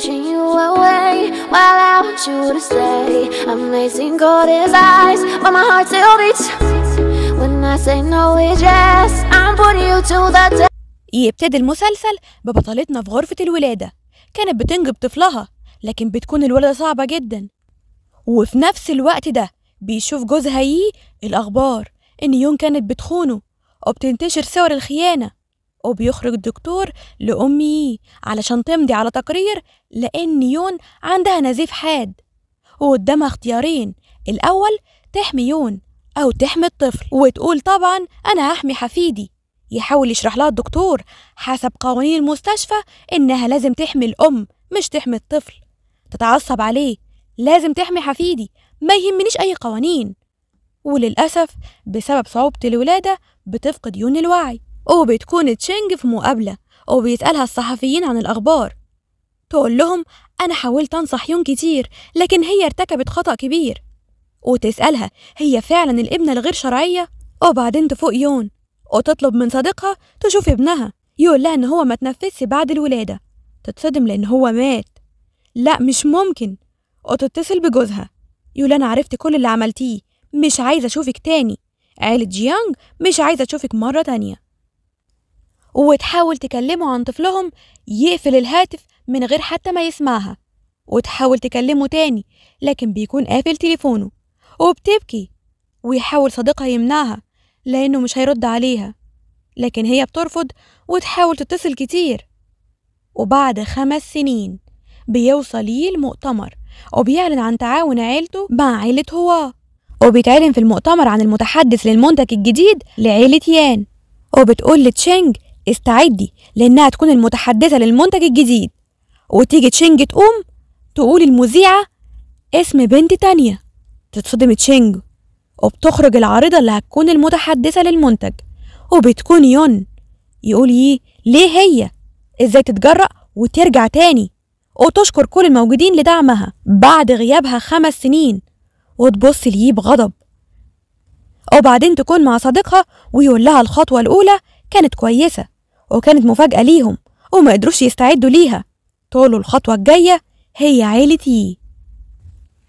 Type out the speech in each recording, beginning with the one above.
pushing you away While I want you to stay I'm lacing cold his eyes But my heart still beats When I say no it's yes I'm putting you to the test يبتدي المسلسل ببطلتنا في غرفة الولادة كانت بتنجب طفلها لكن بتكون الولادة صعبة جدا وفي نفس الوقت ده بيشوف جوزها يي الأخبار إن يون كانت بتخونه وبتنتشر صور الخيانة وبيخرج الدكتور لأمي علشان تمضي على تقرير لأن يون عندها نزيف حاد وقدامها اختيارين الأول تحمي يون أو تحمي الطفل وتقول طبعا أنا هحمي حفيدي يحاول يشرح لها الدكتور حسب قوانين المستشفى إنها لازم تحمي الأم مش تحمي الطفل تتعصب عليه لازم تحمي حفيدي ما يهمنيش أي قوانين وللأسف بسبب صعوبة الولادة بتفقد يون الوعي وبتكون تشينج في مقابلة وبيسألها الصحفيين عن الأخبار تقول لهم أنا حاولت أنصح يون كتير لكن هي ارتكبت خطأ كبير وتسألها هي فعلا الابنة الغير شرعية وبعدين تفوق يون وتطلب من صديقها تشوف ابنها يقول لها إن هو ما تنفذش بعد الولادة تتصدم لأن هو مات لا مش ممكن وتتصل بجوزها يقول أنا عرفت كل اللي عملتيه مش عايزة أشوفك تاني عيلة جيانج مش عايزة أشوفك مرة تانية وتحاول تكلمه عن طفلهم يقفل الهاتف من غير حتى ما يسمعها وتحاول تكلمه تاني لكن بيكون قافل تليفونه وبتبكي ويحاول صديقها يمنعها لأنه مش هيرد عليها لكن هي بترفض وتحاول تتصل كتير وبعد خمس سنين بيوصل ليه المؤتمر وبيعلن عن تعاون عيلته مع عيلة هو وبيتعلن في المؤتمر عن المتحدث للمنتج الجديد لعيلة يان وبتقول لتشينج استعدي لأنها تكون المتحدثة للمنتج الجديد وتيجي تشينج تقوم تقول المذيعة اسم بنت تانية تتصدم تشينج وبتخرج العارضة اللي هتكون المتحدثة للمنتج وبتكون يون يقول ايه ليه هي ازاي تتجرأ وترجع تاني وتشكر كل الموجودين لدعمها بعد غيابها خمس سنين وتبص ليه بغضب وبعدين تكون مع صديقها ويقول لها الخطوة الأولى كانت كويسة وكانت مفاجأة ليهم وما قدروش يستعدوا ليها طول الخطوة الجاية هي عيلة يي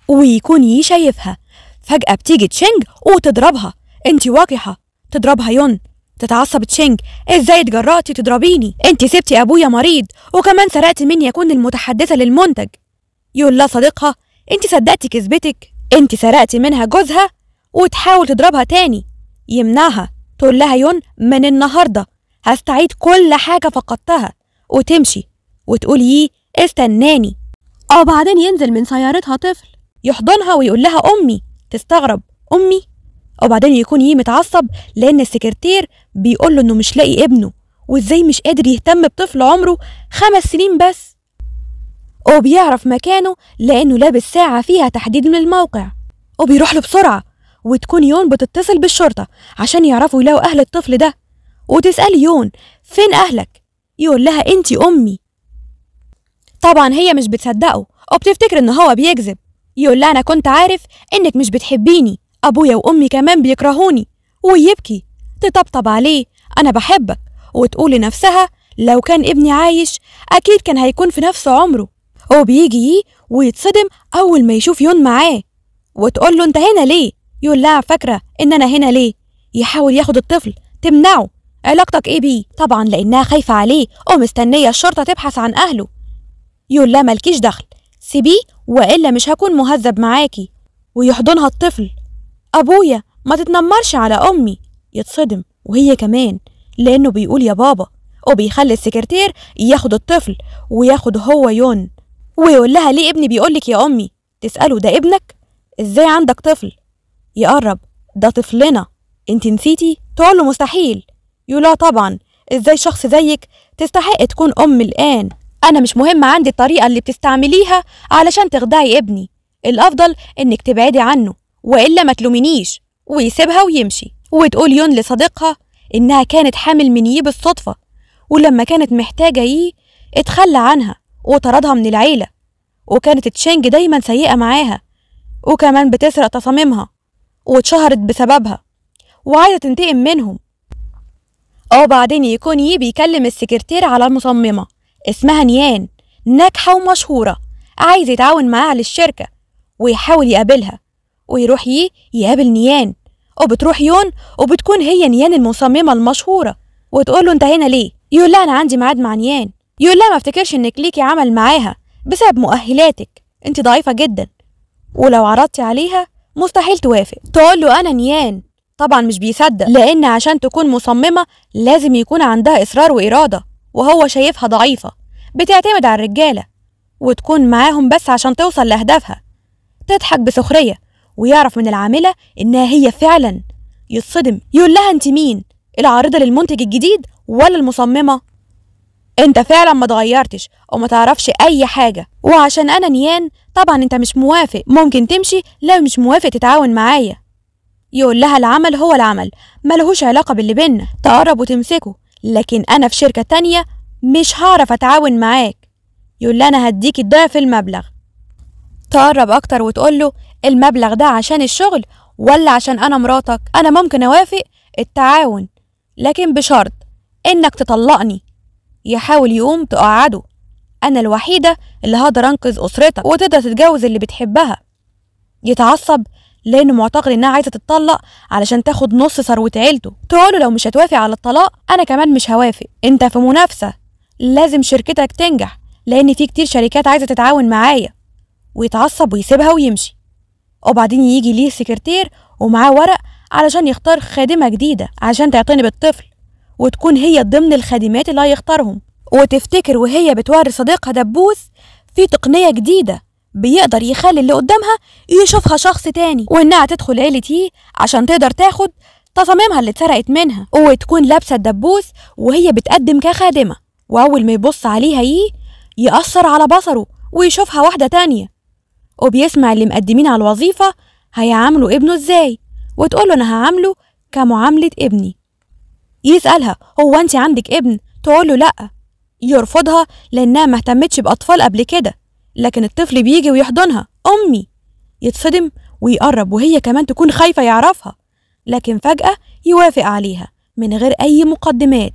ويكون يي شايفها فجأة بتيجي تشينج وتضربها انت وقحة تضربها يون تتعصب تشينج ازاي اتجرأتي تضربيني انت سبتي ابويا مريض وكمان سرقتي مني اكون المتحدثة للمنتج لا صديقها انت صدقتي كذبتك انت سرقتي منها جوزها وتحاول تضربها تاني يمنعها تقول لها يون من النهاردة هستعيد كل حاجة فقدتها وتمشي وتقول ييه استناني أو بعدين ينزل من سيارتها طفل يحضنها ويقول لها أمي تستغرب أمي وبعدين يكون ييه متعصب لأن السكرتير بيقول له إنه مش لاقي ابنه وإزاي مش قادر يهتم بطفل عمره خمس سنين بس وبيعرف مكانه لأنه لابس ساعة فيها تحديد من الموقع وبيروح له بسرعة وتكون يون بتتصل بالشرطة عشان يعرفوا يلاقوا أهل الطفل ده وتسأل يون فين أهلك؟ يقول لها أنت أمي طبعا هي مش بتصدقه وبتفتكر إن هو بيكذب يقول لها أنا كنت عارف إنك مش بتحبيني أبويا وأمي كمان بيكرهوني ويبكي تطبطب عليه أنا بحبك وتقول لنفسها لو كان ابني عايش أكيد كان هيكون في نفس عمره هو بيجي ويتصدم أول ما يشوف يون معاه وتقول له أنت هنا ليه؟ يقول لها فاكرة إن أنا هنا ليه؟ يحاول ياخد الطفل تمنعه علاقتك ايه بيه طبعا لانها خايفه عليه ومستنيه الشرطه تبحث عن اهله يقول ملكيش دخل سيبيه والا مش هكون مهذب معاكي ويحضنها الطفل ابويا ما تتنمرش على امي يتصدم وهي كمان لانه بيقول يا بابا وبيخلي السكرتير ياخد الطفل وياخد هو يون ويقول لها ليه ابني بيقولك يا امي تساله ده ابنك ازاي عندك طفل يقرب ده طفلنا انت نسيتي تقول له مستحيل يو لا طبعا ازاي شخص زيك تستحق تكون ام الان انا مش مهم عندي الطريقه اللي بتستعمليها علشان تخدعي ابني الافضل انك تبعدي عنه والا ما تلومينيش ويسيبها ويمشي وتقول يون لصديقها انها كانت حامل من يي بالصدفه ولما كانت محتاجه يي اتخلى عنها وطردها من العيله وكانت تشينج دايما سيئه معاها وكمان بتسرق تصاميمها واتشهرت بسببها وعايزه تنتقم منهم اه بعدين يكون يي بيكلم السكرتير على المصممة اسمها نيان ناجحة ومشهورة عايز يتعاون معاها للشركة ويحاول يقابلها ويروح يي يقابل نيان وبتروح يون وبتكون هي نيان المصممة المشهورة وتقول له انت هنا ليه يقول لها انا عندي ميعاد مع نيان يقول لها ما افتكرش انك ليكي عمل معاها بسبب مؤهلاتك انت ضعيفة جدا ولو عرضتي عليها مستحيل توافق تقول له انا نيان طبعا مش بيصدق لأن عشان تكون مصممة لازم يكون عندها إصرار وإرادة وهو شايفها ضعيفة بتعتمد على الرجالة وتكون معاهم بس عشان توصل لأهدافها تضحك بسخرية ويعرف من العاملة إنها هي فعلا يتصدم يقول لها أنت مين العارضة للمنتج الجديد ولا المصممة انت فعلا ما اتغيرتش وما تعرفش اي حاجة وعشان انا نيان طبعا انت مش موافق ممكن تمشي لو مش موافق تتعاون معايا يقول لها العمل هو العمل ملهوش علاقة باللي بينا تقرب وتمسكه لكن أنا في شركة تانية مش هعرف أتعاون معاك يقول لها أنا هديك الضعف المبلغ تقرب أكتر وتقول له المبلغ ده عشان الشغل ولا عشان أنا مراتك أنا ممكن أوافق التعاون لكن بشرط إنك تطلقني يحاول يقوم تقعده أنا الوحيدة اللي هقدر أنقذ أسرتك وتقدر تتجوز اللي بتحبها يتعصب لانه معتقد انها عايزه تتطلق علشان تاخد نص ثروه عيلته تقوله لو مش هتوافق على الطلاق انا كمان مش هوافق انت في منافسه لازم شركتك تنجح لان في كتير شركات عايزه تتعاون معايا ويتعصب ويسيبها ويمشي وبعدين يجي ليه سكرتير ومعاه ورق علشان يختار خادمه جديده عشان تعتني بالطفل وتكون هي ضمن الخادمات اللي هيختارهم وتفتكر وهي بتوري صديقها دبوس في تقنيه جديده بيقدر يخلي اللي قدامها يشوفها شخص تاني وإنها تدخل عيلة عشان تقدر تاخد تصاميمها اللي اتسرقت منها وتكون لابسة الدبوس وهي بتقدم كخادمة وأول ما يبص عليها إيه يأثر على بصره ويشوفها واحدة تانية وبيسمع اللي مقدمين على الوظيفة هيعاملوا ابنه إزاي وتقوله أنا هعامله كمعاملة ابني يسألها هو أنت عندك ابن تقوله لأ يرفضها لأنها مهتمتش بأطفال قبل كده لكن الطفل بيجي ويحضنها أمي يتصدم ويقرب وهي كمان تكون خايفة يعرفها لكن فجأة يوافق عليها من غير أي مقدمات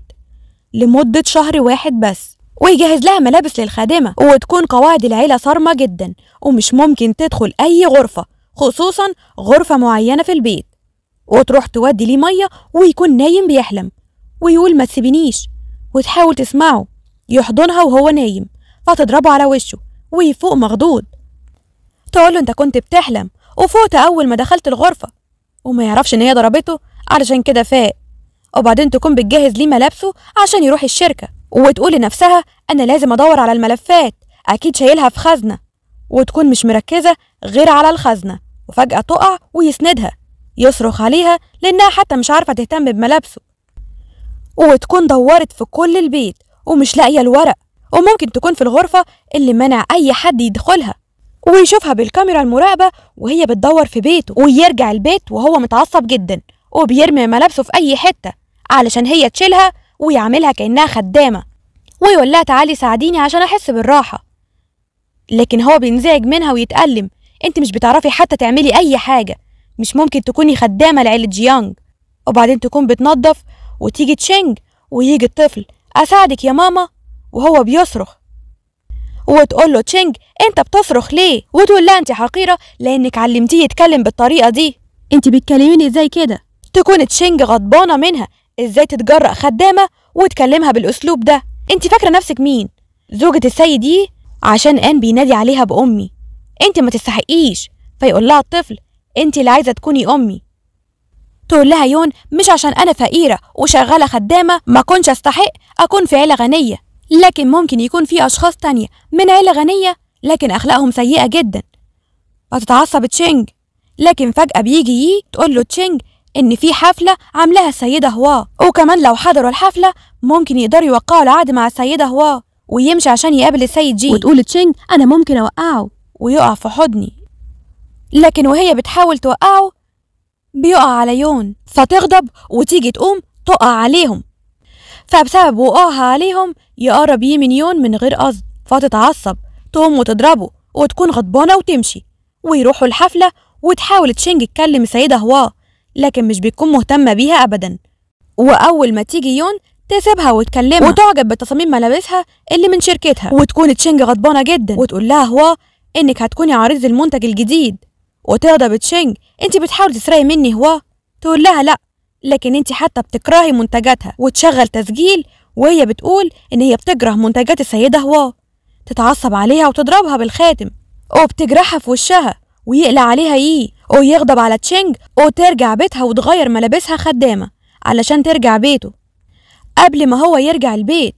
لمدة شهر واحد بس ويجهز لها ملابس للخادمة وتكون قواعد العيلة صارمة جدا ومش ممكن تدخل أي غرفة خصوصا غرفة معينة في البيت وتروح تودي ليه مية ويكون نايم بيحلم ويقول ما تسيبنيش وتحاول تسمعه يحضنها وهو نايم فتضربه على وشه ويفوق مخضوض تقول له انت كنت بتحلم وفوت اول ما دخلت الغرفه وما يعرفش ان هي ضربته علشان كده فاق وبعدين تكون بتجهز ليه ملابسه عشان يروح الشركه وتقول لنفسها انا لازم ادور على الملفات اكيد شايلها في خزنه وتكون مش مركزه غير على الخزنه وفجاه تقع ويسندها يصرخ عليها لانها حتى مش عارفه تهتم بملابسه وتكون دورت في كل البيت ومش لاقيه الورق وممكن تكون في الغرفة اللي منع أي حد يدخلها ويشوفها بالكاميرا المراقبة وهي بتدور في بيته ويرجع البيت وهو متعصب جدا وبيرمي ملابسه في أي حتة علشان هي تشيلها ويعملها كأنها خدامة ويقول لها تعالي ساعديني عشان أحس بالراحة لكن هو بينزعج منها ويتألم انت مش بتعرفي حتى تعملي أي حاجة مش ممكن تكوني خدامة لعيلة جيانج وبعدين تكون بتنظف وتيجي تشينج ويجي الطفل أساعدك يا ماما وهو بيصرخ وتقول له تشينج انت بتصرخ ليه وتقول لها انت حقيره لانك علمتيه يتكلم بالطريقه دي انت بتكلميني ازاي كده تكون تشينج غضبانه منها ازاي تتجرأ خدامه وتكلمها بالاسلوب ده انت فاكره نفسك مين زوجة السيد دي عشان ان بينادي عليها بامي انت ما تستحقيش فيقول لها الطفل انت اللي عايزه تكوني امي تقول لها يون مش عشان انا فقيره وشغاله خدامه ما كنتش استحق اكون في عيله غنيه لكن ممكن يكون في أشخاص تانية من عيلة غنية لكن أخلاقهم سيئة جدا فتتعصب تشينج لكن فجأة بيجي يي تقول له تشينج إن في حفلة عاملاها السيدة هوا وكمان لو حضروا الحفلة ممكن يقدروا يوقعوا العقد مع السيدة هوا ويمشي عشان يقابل السيد جي وتقول تشينج أنا ممكن أوقعه ويقع في حضني لكن وهي بتحاول توقعه بيقع على يون فتغضب وتيجي تقوم تقع عليهم فبسبب وقوعها عليهم يقرب يه مليون من غير قصد فتتعصب تقوم وتضربه وتكون غضبانة وتمشي ويروحوا الحفلة وتحاول تشينج تكلم السيدة هوا لكن مش بتكون مهتمة بيها أبدا وأول ما تيجي يون تسيبها وتكلمها وتعجب بتصاميم ملابسها اللي من شركتها وتكون تشينج غضبانة جدا وتقول لها هوا إنك هتكوني عارضه المنتج الجديد وتغضب تشينج أنت بتحاولي تسرقي مني هوا تقول لها لأ لكن انت حتى بتكرهي منتجاتها وتشغل تسجيل وهي بتقول ان هي بتكره منتجات السيده هوا تتعصب عليها وتضربها بالخاتم او بتجرحها في وشها ويقلع عليها يي او يغضب على تشينج او ترجع بيتها وتغير ملابسها خدامه علشان ترجع بيته قبل ما هو يرجع البيت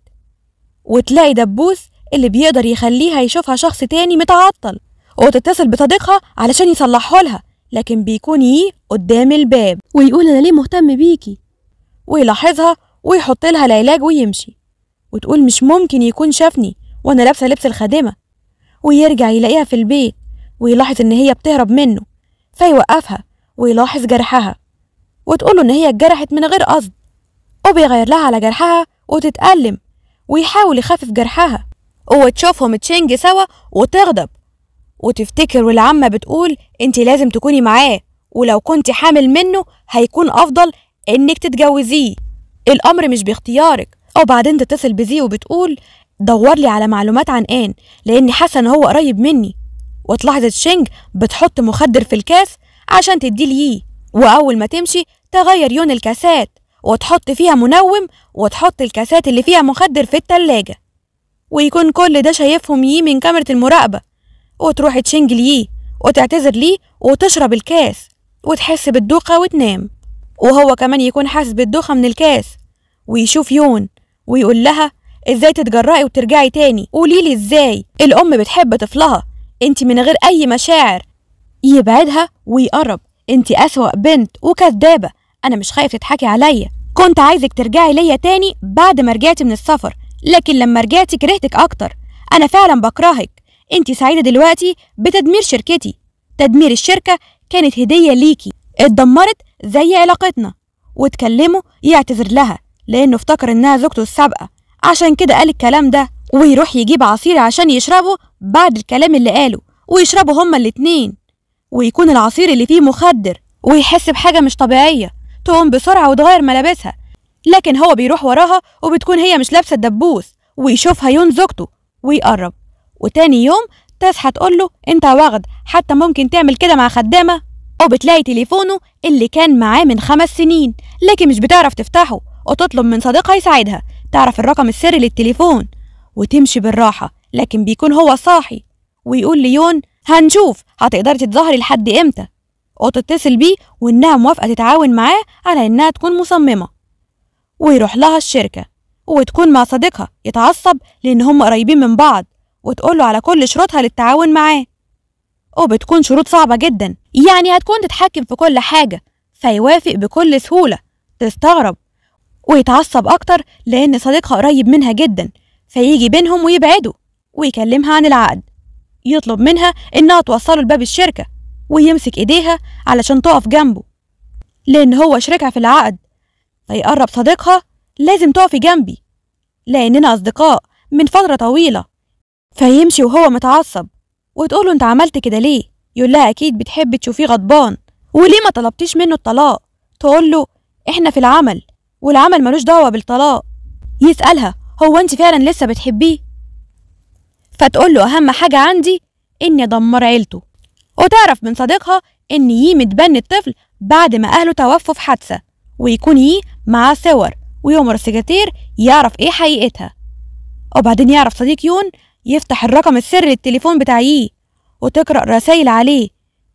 وتلاقي دبوس اللي بيقدر يخليها يشوفها شخص تاني متعطل وتتصل بصديقها علشان يصلحه لكن بيكون ي قدام الباب ويقول أنا ليه مهتم بيكي ويلاحظها ويحط لها العلاج ويمشي وتقول مش ممكن يكون شافني وأنا لابسة لبس الخادمة ويرجع يلاقيها في البيت ويلاحظ إن هي بتهرب منه فيوقفها ويلاحظ جرحها وتقوله إن هي اتجرحت من غير قصد وبيغير لها على جرحها وتتألم ويحاول يخفف جرحها وتشوفهم تشينج سوا وتغضب وتفتكر والعمة بتقول انت لازم تكوني معاه ولو كنت حامل منه هيكون افضل انك تتجوزيه الامر مش باختيارك وبعدين تتصل بزي وبتقول دور لي على معلومات عن ان لاني حاسه ان هو قريب مني وتلاحظ شينج بتحط مخدر في الكاس عشان تديه ليه واول ما تمشي تغير يون الكاسات وتحط فيها منوم وتحط الكاسات اللي فيها مخدر في التلاجة ويكون كل ده شايفهم يي من كاميرا المراقبة وتروح تشنج ليه وتعتذر ليه وتشرب الكاس وتحس بالدوخة وتنام وهو كمان يكون حاسس بالدوخة من الكاس ويشوف يون ويقول لها ازاي تتجرأي وترجعي تاني قوليلي ازاي الام بتحب طفلها انت من غير اي مشاعر يبعدها ويقرب انت اسوأ بنت وكذابة انا مش خايف تضحكي عليا كنت عايزك ترجعي ليا تاني بعد ما رجعتي من السفر لكن لما رجعتي كرهتك اكتر انا فعلا بكرهك انت سعيده دلوقتي بتدمير شركتي تدمير الشركه كانت هديه ليكي اتدمرت زي علاقتنا وتكلمه يعتذر لها لانه افتكر انها زوجته السابقه عشان كده قال الكلام ده ويروح يجيب عصير عشان يشربه بعد الكلام اللي قاله ويشربوا هما الاتنين ويكون العصير اللي فيه مخدر ويحس بحاجة مش طبيعية تقوم بسرعة وتغير ملابسها لكن هو بيروح وراها وبتكون هي مش لابسة الدبوس ويشوفها يون زوجته ويقرب وتاني يوم تصحى تقول له انت واخد حتى ممكن تعمل كده مع خدامه وبتلاقي تليفونه اللي كان معاه من خمس سنين لكن مش بتعرف تفتحه وتطلب من صديقها يساعدها تعرف الرقم السري للتليفون وتمشي بالراحه لكن بيكون هو صاحي ويقول ليون هنشوف هتقدري تتظهري لحد امتى وتتصل بيه وانها موافقه تتعاون معاه على انها تكون مصممه ويروح لها الشركه وتكون مع صديقها يتعصب لان هم قريبين من بعض وتقوله على كل شروطها للتعاون معاه وبتكون شروط صعبة جدا يعني هتكون تتحكم في كل حاجة فيوافق بكل سهولة تستغرب ويتعصب أكتر لأن صديقها قريب منها جدا فيجي بينهم ويبعدوا ويكلمها عن العقد يطلب منها إنها توصله لباب الشركة ويمسك إيديها علشان تقف جنبه لأن هو شركها في العقد فيقرب صديقها لازم تقفي جنبي لأننا أصدقاء من فترة طويلة فيمشي وهو متعصب وتقوله انت عملت كده ليه يقول لها اكيد بتحب تشوفيه غضبان وليه ما طلبتيش منه الطلاق تقول له احنا في العمل والعمل ملوش دعوه بالطلاق يسالها هو انت فعلا لسه بتحبيه فتقول له اهم حاجه عندي اني ادمر عيلته وتعرف من صديقها ان يي متبني الطفل بعد ما اهله توفوا في حادثه ويكون يي معاه صور ويمر السكرتير يعرف ايه حقيقتها وبعدين يعرف صديق يون يفتح الرقم السري التليفون بتاعيه وتقرأ رسايل عليه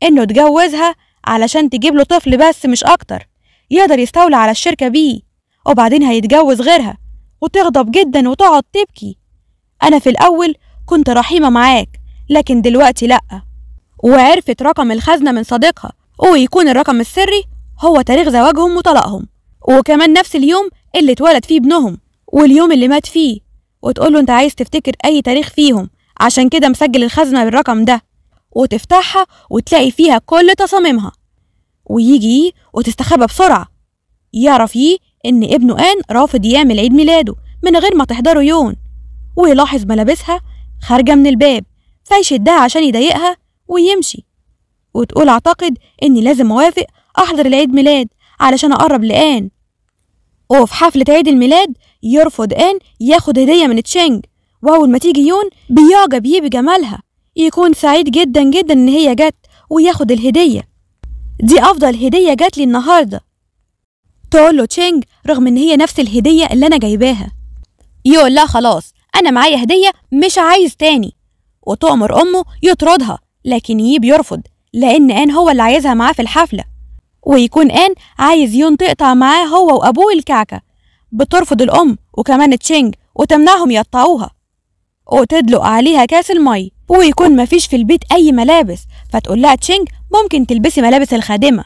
إنه اتجوزها علشان تجيب له طفل بس مش أكتر يقدر يستولى على الشركة بيه وبعدين هيتجوز غيرها وتغضب جدا وتقعد تبكي أنا في الأول كنت رحيمة معاك لكن دلوقتي لأ وعرفت رقم الخزنة من صديقها ويكون الرقم السري هو تاريخ زواجهم وطلاقهم وكمان نفس اليوم اللي اتولد فيه ابنهم واليوم اللي مات فيه وتقول له انت عايز تفتكر اي تاريخ فيهم عشان كده مسجل الخزنه بالرقم ده وتفتحها وتلاقي فيها كل تصاميمها ويجي وتستخبى بسرعه يعرف ايه ان ابنه ان رافض يعمل عيد ميلاده من غير ما تحضره يون ويلاحظ ملابسها خارجه من الباب فيشدها عشان يضايقها ويمشي وتقول اعتقد اني لازم اوافق احضر العيد ميلاد علشان اقرب لان وفي حفلة عيد الميلاد يرفض إن ياخد هدية من تشانج وأول ما تيجي يون بيعجب يي بجمالها يكون سعيد جدا جدا إن هي جت وياخد الهدية دي أفضل هدية جات لي النهاردة تقول له تشينج رغم إن هي نفس الهدية اللي أنا جايباها يقول لا خلاص أنا معايا هدية مش عايز تاني وتؤمر أمه يطردها لكن يي بيرفض لأن آن هو اللي عايزها معاه في الحفلة ويكون آن عايز يون تقطع معاه هو وأبوه الكعكة بترفض الأم وكمان تشينج وتمنعهم يقطعوها وتدلق عليها كاس المي ويكون مفيش في البيت أي ملابس فتقول لها تشينج ممكن تلبسي ملابس الخادمة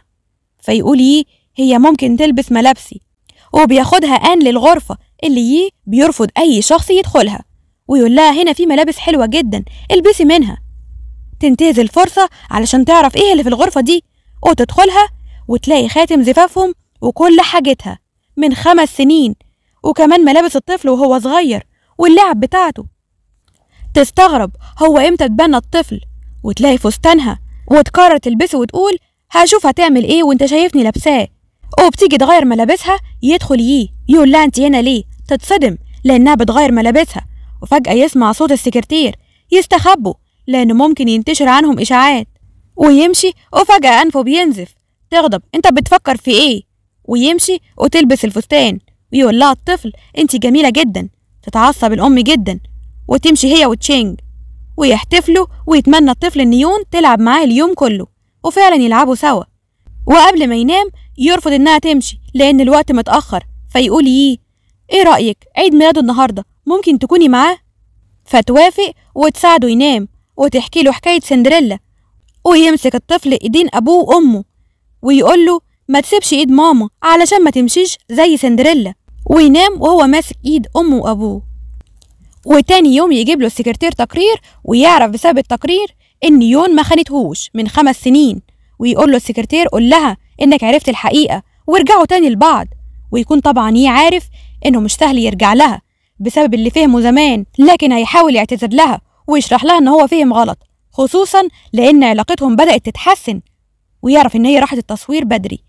فيقول يي هي ممكن تلبس ملابسي وبياخدها آن للغرفة اللي يي بيرفض أي شخص يدخلها ويقول لها هنا في ملابس حلوة جدا البسي منها تنتهز الفرصة علشان تعرف ايه اللي في الغرفة دي وتدخلها وتلاقي خاتم زفافهم وكل حاجتها من خمس سنين وكمان ملابس الطفل وهو صغير واللعب بتاعته تستغرب هو امتى اتبنى الطفل وتلاقي فستانها وتقرر تلبسه وتقول هشوف هتعمل ايه وانت شايفني لابساه وبتيجي تغير ملابسها يدخل ييه يقول لها انت هنا ليه تتصدم لانها بتغير ملابسها وفجأة يسمع صوت السكرتير يستخبوا لأنه ممكن ينتشر عنهم إشاعات ويمشي وفجأة أنفه بينزف تغضب أنت بتفكر في إيه ويمشي وتلبس الفستان ويقول لها الطفل انت جميلة جدا تتعصب الأم جدا وتمشي هي وتشينج ويحتفلوا ويتمنى الطفل إن يون تلعب معاه اليوم كله وفعلا يلعبوا سوا وقبل ما ينام يرفض إنها تمشي لأن الوقت متأخر فيقول ييه إيه رأيك عيد ميلاده النهاردة ممكن تكوني معاه فتوافق وتساعده ينام وتحكي له حكاية سندريلا ويمسك الطفل إيدين أبوه وأمه ويقول له ما تسيبش ايد ماما علشان ما تمشيش زي سندريلا وينام وهو ماسك ايد امه وابوه وتاني يوم يجيب له السكرتير تقرير ويعرف بسبب التقرير ان يون ما خانتهوش من خمس سنين ويقول له السكرتير قول لها انك عرفت الحقيقه وارجعوا تاني لبعض ويكون طبعا هي عارف انه مش سهل يرجع لها بسبب اللي فهمه زمان لكن هيحاول يعتذر لها ويشرح لها ان هو فهم غلط خصوصا لان علاقتهم بدات تتحسن ويعرف ان هي راحت التصوير بدري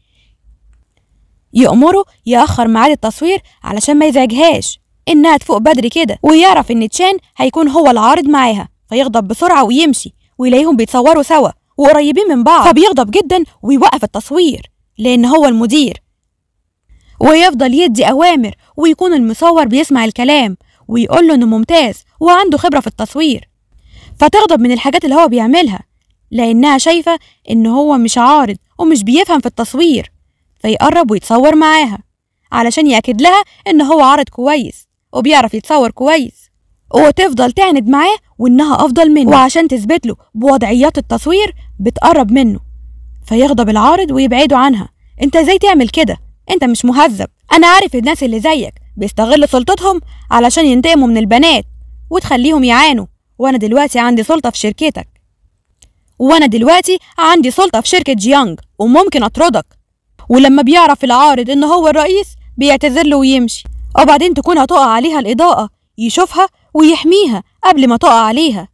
يأمره يأخر ميعاد التصوير علشان ما يزعجهاش إنها تفوق بدري كده ويعرف إن تشان هيكون هو العارض معاها فيغضب بسرعة ويمشي ويلاقيهم بيتصوروا سوا وقريبين من بعض فبيغضب جدا ويوقف التصوير لأن هو المدير ويفضل يدي أوامر ويكون المصور بيسمع الكلام ويقول له إنه ممتاز وعنده خبرة في التصوير فتغضب من الحاجات اللي هو بيعملها لأنها شايفة إن هو مش عارض ومش بيفهم في التصوير فيقرب ويتصور معاها علشان يأكد لها إن هو عرض كويس وبيعرف يتصور كويس وتفضل تعند معاه وإنها أفضل منه وعشان تثبت له بوضعيات التصوير بتقرب منه فيغضب العارض ويبعده عنها أنت إزاي تعمل كده؟ أنت مش مهذب أنا عارف الناس اللي زيك بيستغلوا سلطتهم علشان ينتقموا من البنات وتخليهم يعانوا وأنا دلوقتي عندي سلطة في شركتك وأنا دلوقتي عندي سلطة في شركة جيانج وممكن أطردك ولما بيعرف العارض إن هو الرئيس بيعتذر له ويمشي وبعدين تكون هتقع عليها الإضاءة يشوفها ويحميها قبل ما تقع عليها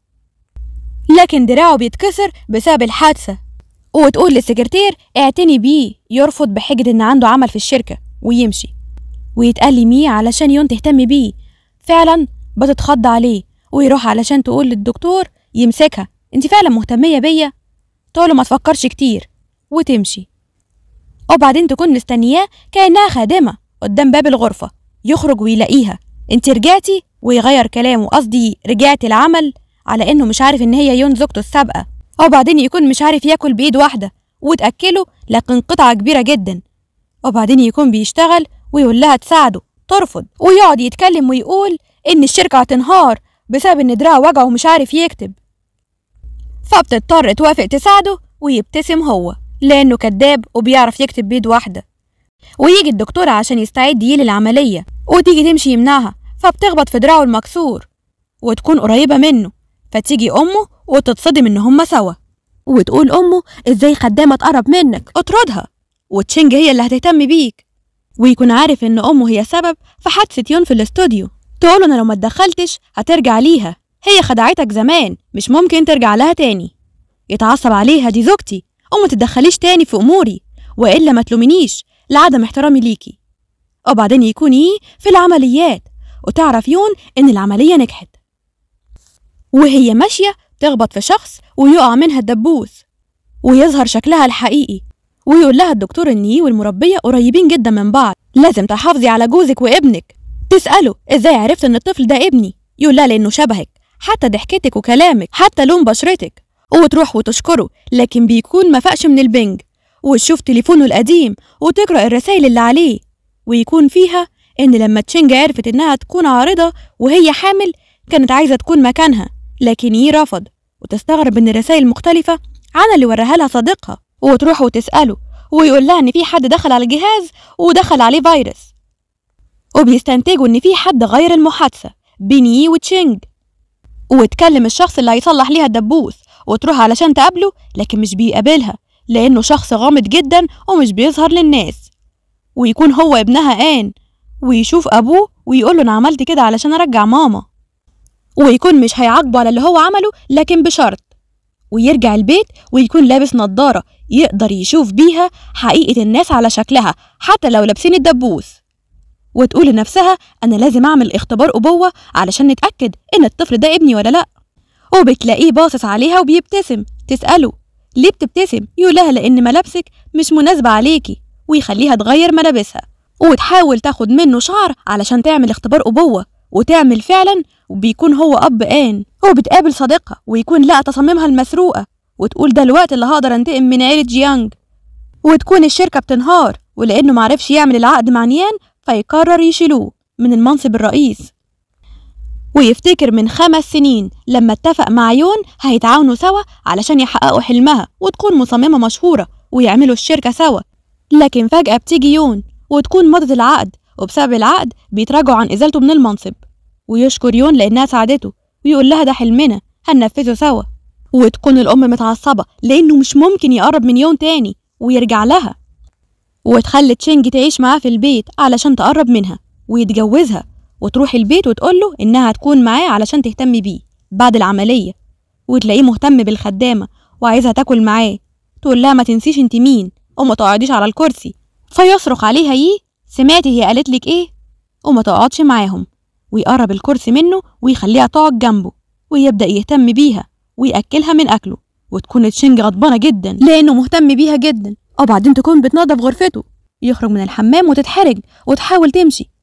لكن دراعه بيتكسر بسبب الحادثة وتقول للسكرتير اعتني بيه يرفض بحجة إن عنده عمل في الشركة ويمشي ويتقلي ميه علشان يون تهتم بيه فعلا بتتخض عليه ويروح علشان تقول للدكتور يمسكها انت فعلا مهتمية بيا تقوله ما تفكرش كتير وتمشي وبعدين تكون مستنياه كأنها خادمة قدام باب الغرفة يخرج ويلاقيها انت رجعتي ويغير كلامه قصدي رجعت العمل على انه مش عارف ان هي يون زوجته السابقه وبعدين يكون مش عارف ياكل بايد واحده وتاكله لكن قطعه كبيره جدا وبعدين يكون بيشتغل ويقول لها تساعده ترفض ويقعد يتكلم ويقول ان الشركه هتنهار بسبب ان دراعه وجعه ومش عارف يكتب فبتضطر توافق تساعده ويبتسم هو لأنه كذاب وبيعرف يكتب بيد واحدة ويجي الدكتور عشان يستعد يلي العملية وتيجي تمشي يمنعها فبتخبط في دراعه المكسور وتكون قريبة منه فتيجي أمه وتتصدم إن هما سوا وتقول أمه إزاي خدامة تقرب منك اطردها وتشنج هي اللي هتهتم بيك ويكون عارف إن أمه هي سبب في حادثة يون في الاستوديو تقوله أنا لو ما اتدخلتش هترجع ليها هي خدعتك زمان مش ممكن ترجع لها تاني يتعصب عليها دي زوجتي وما تتدخليش تاني في أموري وإلا ما تلومنيش لعدم احترامي ليكي وبعدين يكوني في العمليات وتعرفيون إن العملية نجحت وهي ماشية تخبط في شخص ويقع منها الدبوس ويظهر شكلها الحقيقي ويقول لها الدكتور إني والمربية قريبين جدا من بعض لازم تحافظي على جوزك وابنك تسأله إزاي عرفت إن الطفل ده ابني يقول لها لأنه شبهك حتى ضحكتك وكلامك حتى لون بشرتك وتروح وتشكره لكن بيكون مفقش من البنج وتشوف تليفونه القديم وتقرأ الرسايل اللي عليه ويكون فيها إن لما تشينج عرفت إنها تكون عارضة وهي حامل كانت عايزة تكون مكانها لكن يي رفض وتستغرب إن الرسايل مختلفة عن اللي وراها لها صديقها وتروح وتسأله ويقول لها إن في حد دخل على الجهاز ودخل عليه فيروس وبيستنتجوا إن في حد غير المحادثة بين يي وتشينج وتكلم الشخص اللي هيصلح ليها الدبوس وتروح علشان تقابله لكن مش بيقابلها لأنه شخص غامض جدا ومش بيظهر للناس ويكون هو ابنها آن ويشوف أبوه ويقول له أنا عملت كده علشان أرجع ماما ويكون مش هيعاقبه على اللي هو عمله لكن بشرط ويرجع البيت ويكون لابس نضارة يقدر يشوف بيها حقيقة الناس على شكلها حتى لو لابسين الدبوس وتقول لنفسها أنا لازم أعمل اختبار أبوة علشان نتأكد إن الطفل ده ابني ولا لأ وبتلاقيه باصص عليها وبيبتسم تسأله ليه بتبتسم يقولها لأن ملابسك مش مناسبة عليكي ويخليها تغير ملابسها وتحاول تاخد منه شعر علشان تعمل اختبار أبوة وتعمل فعلا وبيكون هو أب آن وبتقابل صديقها ويكون لقى تصاميمها المسروقة وتقول ده الوقت اللي هقدر أنتقم من عيلة جيانج وتكون الشركة بتنهار ولأنه معرفش يعمل العقد مع نيان فيقرر يشيلوه من المنصب الرئيس ويفتكر من خمس سنين لما اتفق مع يون هيتعاونوا سوا علشان يحققوا حلمها وتكون مصممة مشهورة ويعملوا الشركة سوا لكن فجأة بتيجي يون وتكون مضت العقد وبسبب العقد بيتراجعوا عن إزالته من المنصب ويشكر يون لأنها ساعدته ويقول لها ده حلمنا هننفذه سوا وتكون الأم متعصبة لأنه مش ممكن يقرب من يون تاني ويرجع لها وتخلي تشينج تعيش معاه في البيت علشان تقرب منها ويتجوزها وتروح البيت وتقول له إنها هتكون معاه علشان تهتم بيه بعد العملية وتلاقيه مهتم بالخدامة وعايزها تاكل معاه تقول لها ما تنسيش انت مين وما تقعديش على الكرسي فيصرخ عليها ايه سمعتي هي قالت لك ايه وما تقعدش معاهم ويقرب الكرسي منه ويخليها تقعد جنبه ويبدأ يهتم بيها ويأكلها من أكله وتكون تشينج غضبانة جدا لأنه مهتم بيها جدا وبعدين آه، تكون بتنظف غرفته يخرج من الحمام وتتحرج وتحاول تمشي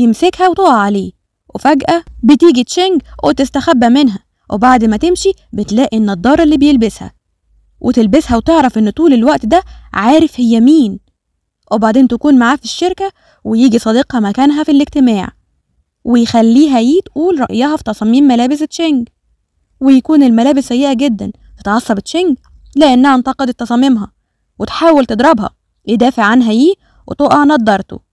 يمسكها وتقع عليه وفجأة بتيجي تشينج وتستخبى منها وبعد ما تمشي بتلاقي النضارة اللي بيلبسها وتلبسها وتعرف إن طول الوقت ده عارف هي مين وبعدين تكون معاه في الشركة ويجي صديقها مكانها في الاجتماع ويخليها يي تقول رأيها في تصاميم ملابس تشينج ويكون الملابس سيئة جدا تتعصب تشينج لأنها انتقدت تصاميمها وتحاول تضربها يدافع عنها يي وتقع نضارته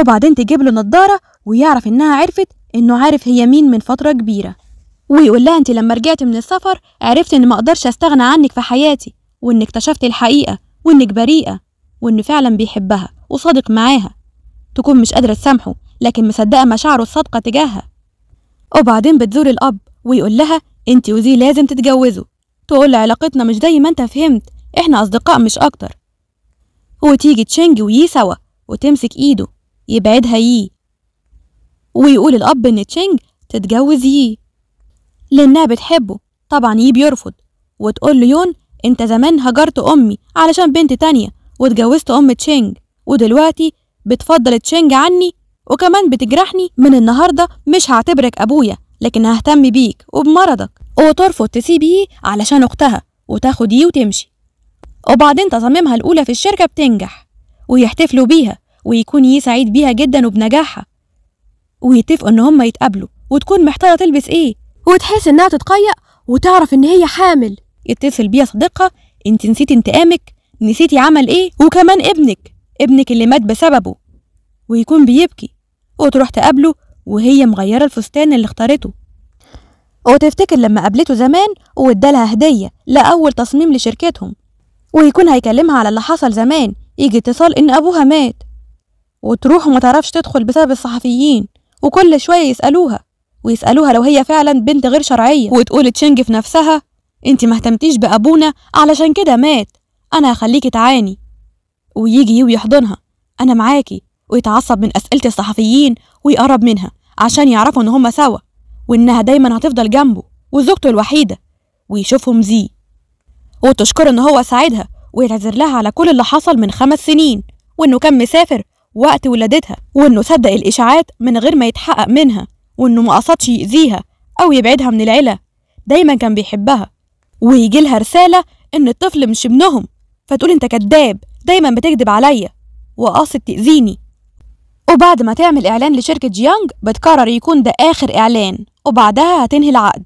وبعدين تجيب له نضارة ويعرف إنها عرفت إنه عارف هي مين من فترة كبيرة ويقول لها أنت لما رجعت من السفر عرفت إن مقدرش أستغنى عنك في حياتي وإن اكتشفت الحقيقة وإنك بريئة وإن فعلا بيحبها وصادق معاها تكون مش قادرة تسامحه لكن مصدقة مشاعره الصادقة تجاهها وبعدين بتزور الأب ويقول لها أنت وزي لازم تتجوزوا تقول علاقتنا مش زي ما أنت فهمت إحنا أصدقاء مش أكتر وتيجي تشينج ويي سوا وتمسك إيده يبعدها يي ويقول الأب إن تشينج تتجوز يي لأنها بتحبه طبعا يي بيرفض وتقول له يون أنت زمان هجرت أمي علشان بنت تانية واتجوزت أم تشينج ودلوقتي بتفضل تشينج عني وكمان بتجرحني من النهاردة مش هعتبرك أبويا لكن ههتم بيك وبمرضك وترفض تسيبي علشان أختها وتاخد يي وتمشي وبعدين تصاميمها الأولى في الشركة بتنجح ويحتفلوا بيها ويكون يي سعيد بيها جدا وبنجاحها ويتفقوا ان هما يتقابلوا وتكون محتاره تلبس ايه وتحس انها تتقيأ وتعرف ان هي حامل يتصل بيها صديقها انت نسيتي انتقامك نسيتي عمل ايه وكمان ابنك ابنك اللي مات بسببه ويكون بيبكي وتروح تقابله وهي مغيرة الفستان اللي اختارته وتفتكر لما قابلته زمان وادالها هدية لأول تصميم لشركتهم ويكون هيكلمها على اللي حصل زمان يجي اتصال إن أبوها مات وتروح وما تعرفش تدخل بسبب الصحفيين وكل شوية يسألوها ويسألوها لو هي فعلا بنت غير شرعية وتقول تشنج في نفسها انت ما اهتمتيش بأبونا علشان كده مات أنا هخليكي تعاني ويجي ويحضنها أنا معاكي ويتعصب من أسئلة الصحفيين ويقرب منها عشان يعرفوا إن هما سوا وإنها دايما هتفضل جنبه وزوجته الوحيدة ويشوفهم زي وتشكر إن هو ساعدها ويعتذر لها على كل اللي حصل من خمس سنين وإنه كان مسافر وقت ولادتها وإنه صدق الإشاعات من غير ما يتحقق منها وإنه ما قصدش يأذيها أو يبعدها من العيلة دايما كان بيحبها ويجي لها رسالة إن الطفل مش ابنهم فتقول أنت كذاب دايما بتكذب عليا وقاصد تأذيني وبعد ما تعمل إعلان لشركة جيانج بتقرر يكون ده آخر إعلان وبعدها هتنهي العقد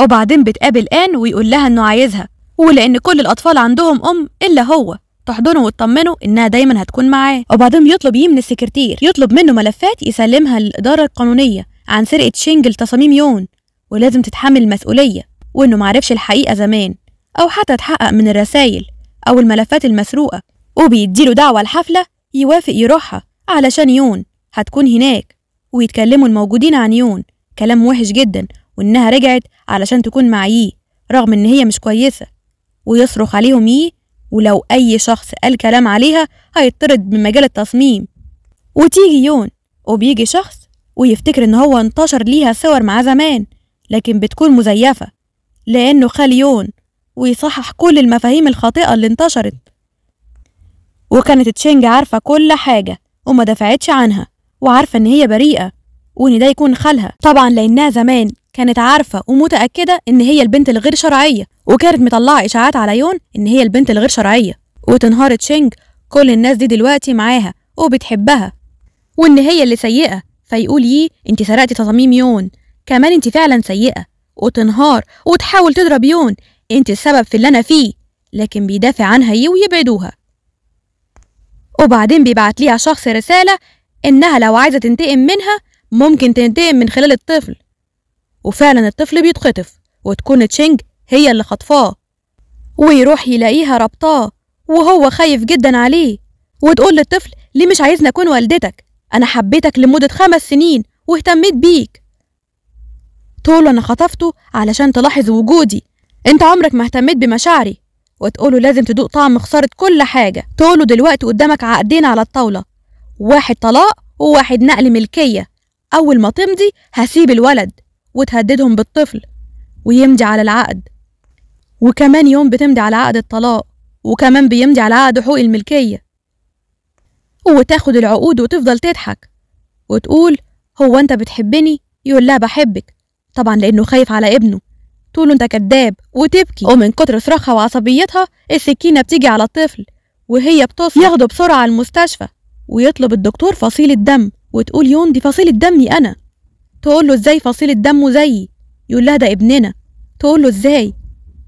وبعدين بتقابل آن ويقول لها إنه عايزها ولأن كل الأطفال عندهم أم إلا هو تحضنه وتطمنه انها دايما هتكون معاه وبعدين بيطلب ايه من السكرتير يطلب منه ملفات يسلمها للاداره القانونيه عن سرقه شينجل تصاميم يون ولازم تتحمل المسؤوليه وانه معرفش الحقيقه زمان او حتى اتحقق من الرسايل او الملفات المسروقه وبيديله دعوه الحفله يوافق يروحها علشان يون هتكون هناك ويتكلموا الموجودين عن يون كلام وحش جدا وانها رجعت علشان تكون معيه رغم ان هي مش كويسه ويصرخ عليهم ايه ولو أي شخص قال كلام عليها هيطرد من مجال التصميم وتيجي يون وبيجي شخص ويفتكر إن هو انتشر ليها صور معاه زمان لكن بتكون مزيفة لأنه خال يون ويصحح كل المفاهيم الخاطئة اللي انتشرت وكانت تشينج عارفة كل حاجة وما دفعتش عنها وعارفة إن هي بريئة وان ده يكون خالها طبعا لانها زمان كانت عارفه ومتاكده ان هي البنت الغير شرعيه وكانت مطلعه اشاعات على يون ان هي البنت الغير شرعيه وتنهار تشينج كل الناس دي دلوقتي معاها وبتحبها وان هي اللي سيئه فيقول يي انت سرقتي تصاميم يون كمان انت فعلا سيئه وتنهار وتحاول تضرب يون انت السبب في اللي انا فيه لكن بيدافع عنها يي ويبعدوها وبعدين بيبعت ليها شخص رساله انها لو عايزه تنتقم منها ممكن تنتقم من خلال الطفل وفعلا الطفل بيتخطف وتكون تشينج هي اللي خطفاه ويروح يلاقيها ربطاه وهو خايف جدا عليه وتقول للطفل ليه مش عايزني أكون والدتك أنا حبيتك لمدة خمس سنين واهتميت بيك تقول أنا خطفته علشان تلاحظ وجودي أنت عمرك ما اهتميت بمشاعري وتقوله لازم تدوق طعم خسارة كل حاجة تقوله دلوقتي قدامك عقدين على الطاولة واحد طلاق وواحد نقل ملكية أول ما تمضي هسيب الولد وتهددهم بالطفل ويمضي على العقد وكمان يوم بتمضي على عقد الطلاق وكمان بيمضي على عقد حقوق الملكية وتاخد العقود وتفضل تضحك وتقول هو أنت بتحبني يقول لها بحبك طبعا لأنه خايف على ابنه تقوله أنت كذاب وتبكي ومن كتر صراخها وعصبيتها السكينة بتيجي على الطفل وهي بتصرخ ياخده بسرعة على المستشفى ويطلب الدكتور فصيل الدم وتقول يون دي فصيلة دمي أنا تقول له إزاي فصيلة دمه زيي يقول لها ده ابننا تقول له إزاي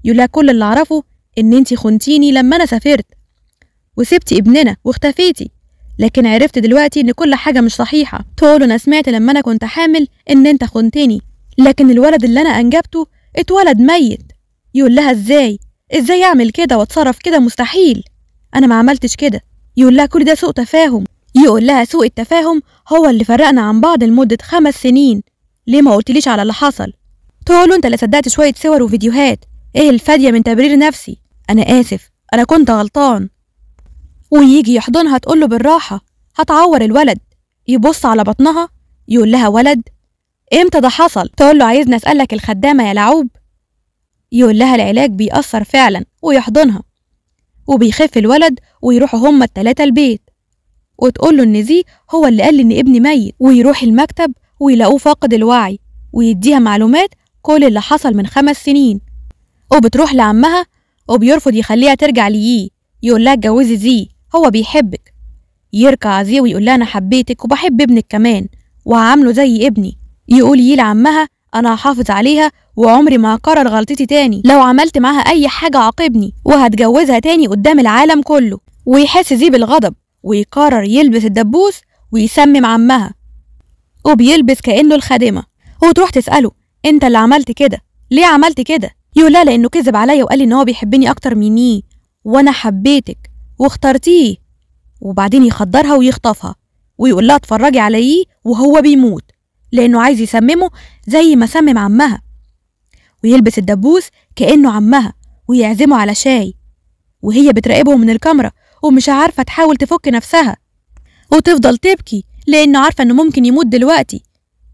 يقول لها كل اللي أعرفه إن أنت خنتيني لما أنا سافرت وسبتي ابننا واختفيتي لكن عرفت دلوقتي إن كل حاجة مش صحيحة تقول له أنا سمعت لما أنا كنت حامل إن أنت خنتني لكن الولد اللي أنا أنجبته اتولد ميت يقول لها إزاي إزاي أعمل كده وأتصرف كده مستحيل أنا ما عملتش كده يقول لها كل ده سوء تفاهم يقول لها سوء التفاهم هو اللي فرقنا عن بعض لمدة خمس سنين ليه ما قلتليش على اللي حصل تقول انت اللي صدقت شوية صور وفيديوهات ايه الفادية من تبرير نفسي انا اسف انا كنت غلطان ويجي يحضنها تقول له بالراحة هتعور الولد يبص على بطنها يقول لها ولد امتى ده حصل تقول له عايزني اسألك الخدامة يا لعوب يقول لها العلاج بيأثر فعلا ويحضنها وبيخف الولد ويروحوا هما التلاتة البيت وتقول له ان زي هو اللي قال ان ابني ميت ويروح المكتب ويلاقوه فاقد الوعي ويديها معلومات كل اللي حصل من خمس سنين وبتروح لعمها وبيرفض يخليها ترجع ليه يقول لها اتجوزي زي هو بيحبك يركع زي ويقول لها انا حبيتك وبحب ابنك كمان وهعامله زي ابني يقول يي لعمها انا هحافظ عليها وعمري ما هكرر غلطتي تاني لو عملت معاها اي حاجه عاقبني وهتجوزها تاني قدام العالم كله ويحس زي بالغضب ويقرر يلبس الدبوس ويسمم عمها وبيلبس كأنه الخادمة وتروح تسأله أنت اللي عملت كده ليه عملت كده يقول لا لأنه كذب عليا وقال لي إن هو بيحبني أكتر مني وأنا حبيتك واخترتيه وبعدين يخدرها ويخطفها ويقول لها اتفرجي عليه وهو بيموت لأنه عايز يسممه زي ما سمم عمها ويلبس الدبوس كأنه عمها ويعزمه على شاي وهي بتراقبه من الكاميرا ومش عارفة تحاول تفك نفسها وتفضل تبكي لأنه عارفة إنه ممكن يموت دلوقتي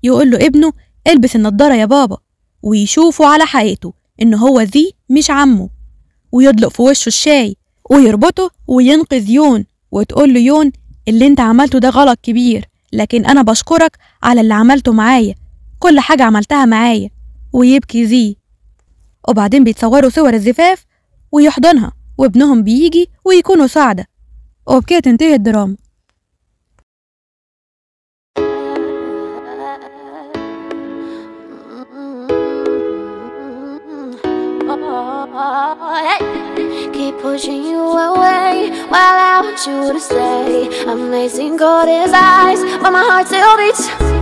يقول له ابنه البس النضارة يا بابا ويشوفه على حقيقته إن هو ذي مش عمه ويدلق في وشه الشاي ويربطه وينقذ يون وتقول له يون اللي انت عملته ده غلط كبير لكن أنا بشكرك على اللي عملته معايا كل حاجة عملتها معايا ويبكي زي وبعدين بيتصوروا صور الزفاف ويحضنها وابنهم بيجي ويكونوا سعدة وبكده تنتهي الدراما Keep pushing you away while I want you to stay. eyes, but my heart still beats.